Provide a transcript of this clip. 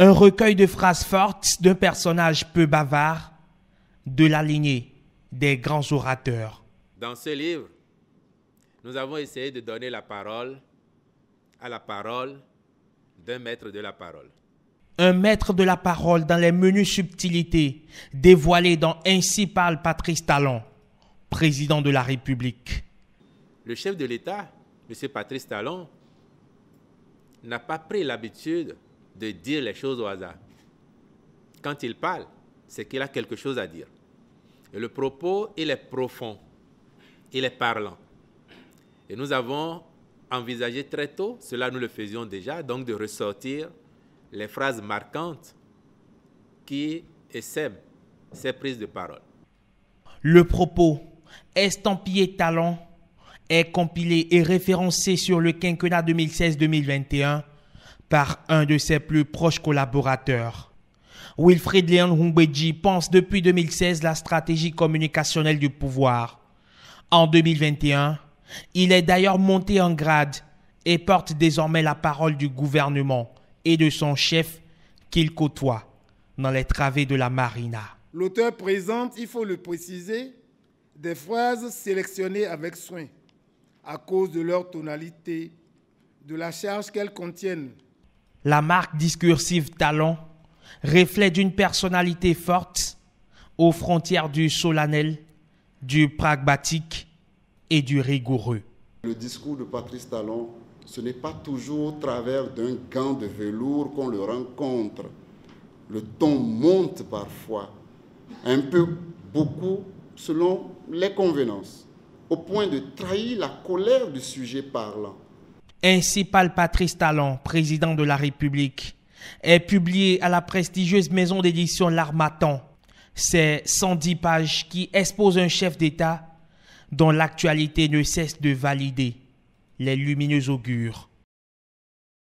un recueil de phrases fortes d'un personnage peu bavard de la lignée des grands orateurs. Dans ce livre, nous avons essayé de donner la parole à la parole d'un maître de la parole. Un maître de la parole dans les menus subtilités dévoilées dans Ainsi parle Patrice Talon, président de la République. Le chef de l'État, M. Patrice Talon, n'a pas pris l'habitude de dire les choses au hasard. Quand il parle, c'est qu'il a quelque chose à dire. Et le propos, il est profond, il est parlant. Et nous avons envisagé très tôt, cela nous le faisions déjà, donc de ressortir les phrases marquantes qui essaiment ces prises de parole. Le propos estampillé talent est compilé et référencé sur le quinquennat 2016-2021 par un de ses plus proches collaborateurs. Wilfried Leon Humbeji pense depuis 2016 la stratégie communicationnelle du pouvoir. En 2021, il est d'ailleurs monté en grade et porte désormais la parole du gouvernement et de son chef qu'il côtoie dans les travées de la marina. L'auteur présente, il faut le préciser, des phrases sélectionnées avec soin à cause de leur tonalité de la charge qu'elles contiennent. La marque discursive Talon, reflète d'une personnalité forte aux frontières du solennel, du pragmatique et du rigoureux. Le discours de Patrice Talon, ce n'est pas toujours au travers d'un gant de velours qu'on le rencontre. Le ton monte parfois, un peu beaucoup selon les convenances, au point de trahir la colère du sujet parlant ainsi Patrice Talon, président de la République, est publié à la prestigieuse maison d'édition L'Armatan. C'est 110 pages qui exposent un chef d'État dont l'actualité ne cesse de valider les lumineux augures